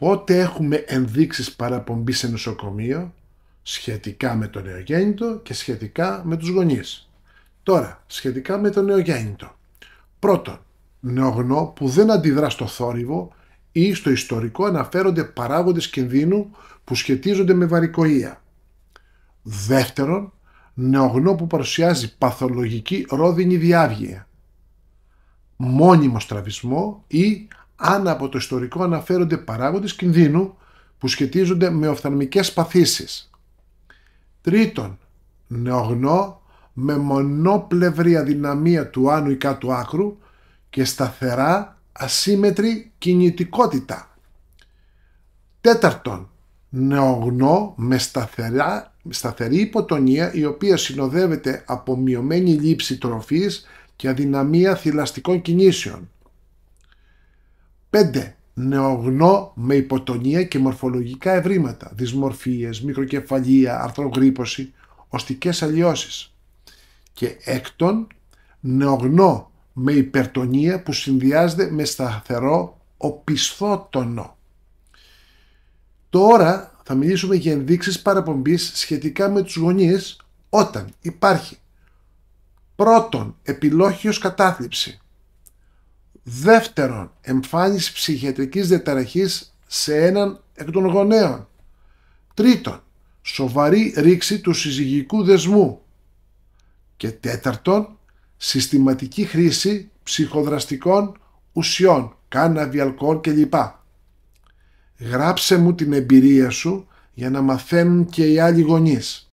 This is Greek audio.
Πότε έχουμε ενδείξεις παραπομπής σε νοσοκομείο σχετικά με το νεογέννητο και σχετικά με τους γονείς. Τώρα, σχετικά με το νεογέννητο. Πρώτον, νεογνώ που δεν αντιδρά στο θόρυβο ή στο ιστορικό αναφέρονται παράγοντες κινδύνου που σχετίζονται με βαρικοία. Δεύτερον, νεογνώ που παρουσιάζει παθολογική ρόδινη διάβγεια, μόνιμο στραβισμό ή αν από το ιστορικό αναφέρονται παράγοντες κινδύνου που σχετίζονται με οφθαλμικές παθήσεις. Τρίτον, νεογνώ με μονοπλευρή αδυναμία του άνου ή κάτω άκρου και σταθερά ασύμετρη κινητικότητα. Τέταρτον, νεογνώ με σταθερή υποτονία η οποία συνοδεύεται από μειωμένη λήψη τροφής και αδυναμία θηλαστικών κινήσεων. 5. Νεογνώ με υποτονία και μορφολογικά ευρήματα, δυσμορφίες, μικροκεφαλία, αρθρογρύπωση, οστικές αλλοιώσεις. Και έκτον, νεογνώ με υπερτονία που συνδυάζεται με σταθερό οπισθότονο. Τώρα θα μιλήσουμε για ενδείξεις παραπομπής σχετικά με τους γονείς όταν υπάρχει πρώτον επιλόχιος κατάθλιψη, Δεύτερον, εμφάνιση ψυχιατρικής διαταραχής σε έναν εκ των γονέων. Τρίτον, σοβαρή ρήξη του συζυγικού δεσμού. Και τέταρτον, συστηματική χρήση ψυχοδραστικών ουσιών, κάναβι, αλκοόλ κλπ. Γράψε μου την εμπειρία σου για να μαθαίνουν και οι άλλοι γονείς.